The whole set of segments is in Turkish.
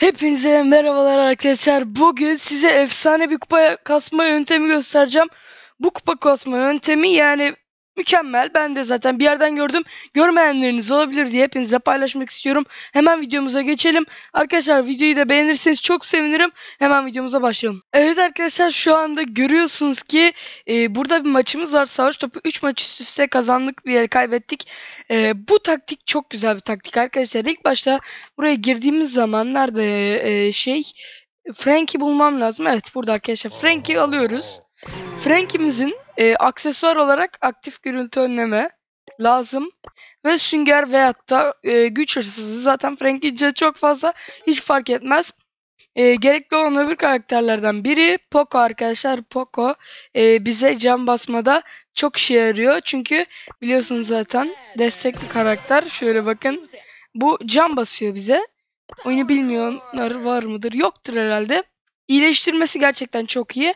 Hepinize merhabalar arkadaşlar. Bugün size efsane bir kupa kasma yöntemi göstereceğim. Bu kupa kasma yöntemi yani mükemmel. Ben de zaten bir yerden gördüm. Görmeyenleriniz olabilir diye hepinize paylaşmak istiyorum. Hemen videomuza geçelim. Arkadaşlar videoyu da beğenirseniz çok sevinirim. Hemen videomuza başlayalım. Evet arkadaşlar şu anda görüyorsunuz ki e, burada bir maçımız var. Savaş topu 3 maç üst üste kazandık bir el kaybettik. E, bu taktik çok güzel bir taktik arkadaşlar. İlk başta buraya girdiğimiz zaman nerede e, şey... Frankie bulmam lazım. Evet burada arkadaşlar Frankie alıyoruz. Frank'imizin e, aksesuar olarak aktif gürültü önleme lazım. Ve sünger veyahut da e, güç hırsızı zaten Frankie'de çok fazla hiç fark etmez. E, gerekli olan öbür karakterlerden biri Poco arkadaşlar. Poco e, bize can basmada çok işe yarıyor. Çünkü biliyorsunuz zaten destekli karakter. Şöyle bakın. Bu can basıyor bize. Oyunu bilmiyorlar var mıdır? Yoktur herhalde. İyileştirmesi gerçekten çok iyi.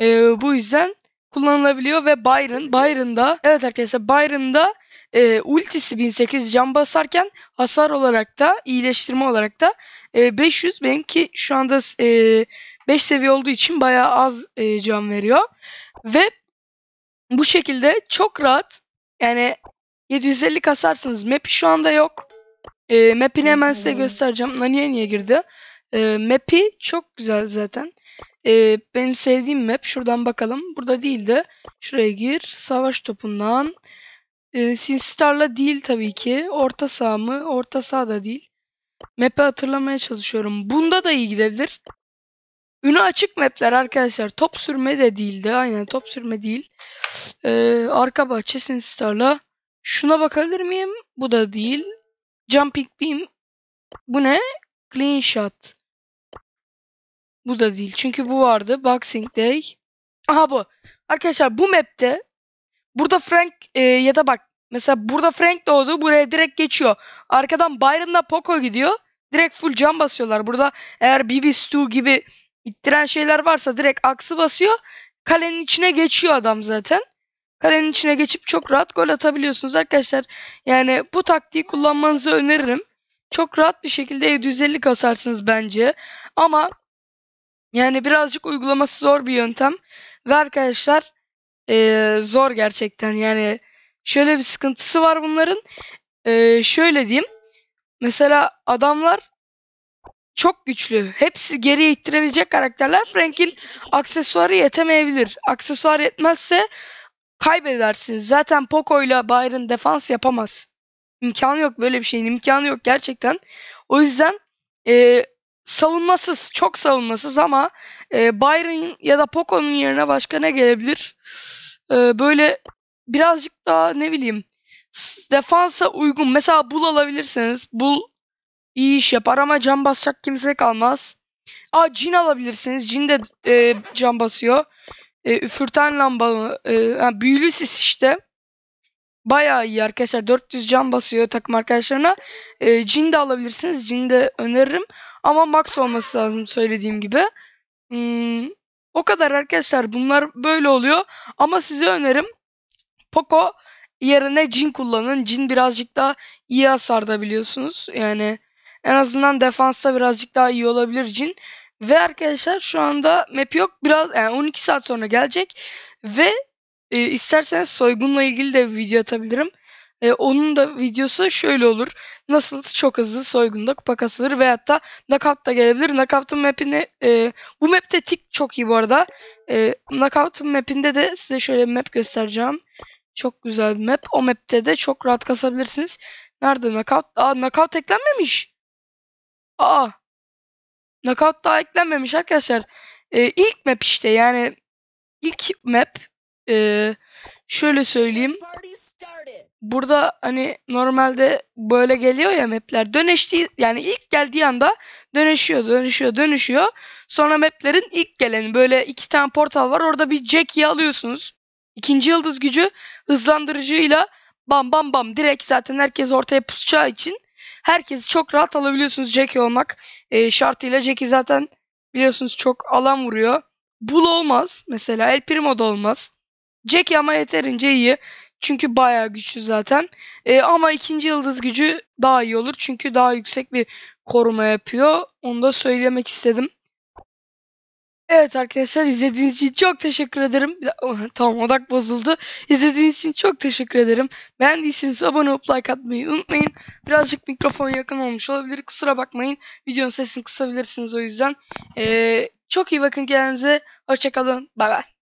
E, bu yüzden kullanılabiliyor ve Byron, Byron'da evet arkadaşlar Byron'da e, ultisi 1800 can basarken hasar olarak da iyileştirme olarak da e, 500 benimki şu anda e, 5 seviye olduğu için bayağı az e, can veriyor. Ve bu şekilde çok rahat yani 750 kasarsınız. Map'i şu anda yok. E, map'ini hemen size göstereceğim. Naniye niye girdi? E, map'i çok güzel zaten. Ee, benim sevdiğim map şuradan bakalım. Burada değil de şuraya gir. Savaş topundan. Ee, Sinstar'la değil tabii ki. Orta sağ mı? Orta sağ da değil. Map'i hatırlamaya çalışıyorum. Bunda da iyi gidebilir. Ünü açık mapler arkadaşlar. Top sürme de değildi. Aynen top sürme değil. Ee, arka bahçe Sinstar'la. Şuna bakabilir miyim? Bu da değil. Jumping beam. Bu ne? Clean shot. Bu da değil. Çünkü bu vardı. Boxing Day. Aha bu. Arkadaşlar bu map'te burada Frank e, ya da bak mesela burada Frank doğdu. Buraya direkt geçiyor. Arkadan Byron'la Poco gidiyor. Direkt full cam basıyorlar. Burada eğer BB Stu gibi ittiren şeyler varsa direkt aksı basıyor. Kalenin içine geçiyor adam zaten. Kalenin içine geçip çok rahat gol atabiliyorsunuz arkadaşlar. Yani bu taktiği kullanmanızı öneririm. Çok rahat bir şekilde 750 kasarsınız bence. Ama yani birazcık uygulaması zor bir yöntem. Ve arkadaşlar e, zor gerçekten. Yani şöyle bir sıkıntısı var bunların. E, şöyle diyeyim. Mesela adamlar çok güçlü. Hepsi geriye ittirebilecek karakterler. Frank'in aksesuarı yetemeyebilir. Aksesuar yetmezse kaybedersiniz. Zaten Poco ile Byron defans yapamaz. İmkanı yok böyle bir şeyin. imkanı yok gerçekten. O yüzden e, savunmasız, çok savunmasız ama e, Byron ya da Poco'nun yerine başka ne gelebilir? E, böyle birazcık daha ne bileyim defansa uygun. Mesela Bul alabilirsiniz. Bul iyi iş yapar ama can basacak kimse kalmaz. Aa Jin alabilirsiniz. Jin de e, can basıyor. E, üfürten lamba, e, yani büyülü sis işte. Bayağı iyi arkadaşlar. 400 can basıyor takım arkadaşlarına. E, ee, cin de alabilirsiniz. Cin de öneririm. Ama max olması lazım söylediğim gibi. Hmm, o kadar arkadaşlar. Bunlar böyle oluyor. Ama size önerim. Poco yerine cin kullanın. Cin birazcık daha iyi hasarda biliyorsunuz. Yani en azından defansta birazcık daha iyi olabilir cin. Ve arkadaşlar şu anda map yok. Biraz yani 12 saat sonra gelecek. Ve e, ee, isterseniz soygunla ilgili de bir video atabilirim. E, onun da videosu şöyle olur. Nasıl çok hızlı soygunda kupa kasılır ve hatta knockout da gelebilir. Knockout'un map'ini e, bu map'te tik çok iyi bu arada. E, knockout'un map'inde de size şöyle bir map göstereceğim. Çok güzel bir map. O map'te de çok rahat kasabilirsiniz. Nerede knockout? Aa knockout eklenmemiş. Aa. Knockout daha eklenmemiş arkadaşlar. E, ilk map işte yani ilk map ee, şöyle söyleyeyim. Burada hani normalde böyle geliyor ya mapler. Dönüştüğü yani ilk geldiği anda dönüşüyor, dönüşüyor, dönüşüyor. Sonra maplerin ilk geleni böyle iki tane portal var. Orada bir Jack'i alıyorsunuz. İkinci yıldız gücü hızlandırıcıyla bam bam bam direkt zaten herkes ortaya pusacağı için herkesi çok rahat alabiliyorsunuz Jack'i olmak e, şartıyla. Jack'i zaten biliyorsunuz çok alan vuruyor. Bul olmaz mesela El Primo da olmaz. Jack ama yeterince iyi. Çünkü bayağı güçlü zaten. E, ama ikinci yıldız gücü daha iyi olur. Çünkü daha yüksek bir koruma yapıyor. Onu da söylemek istedim. Evet arkadaşlar izlediğiniz için çok teşekkür ederim. Tamam odak bozuldu. İzlediğiniz için çok teşekkür ederim. Beğendiyseniz abone olup like atmayı unutmayın. Birazcık mikrofon yakın olmuş olabilir. Kusura bakmayın. Videonun sesini kısabilirsiniz o yüzden. Ee, çok iyi bakın kendinize. Hoşçakalın. Bay bay.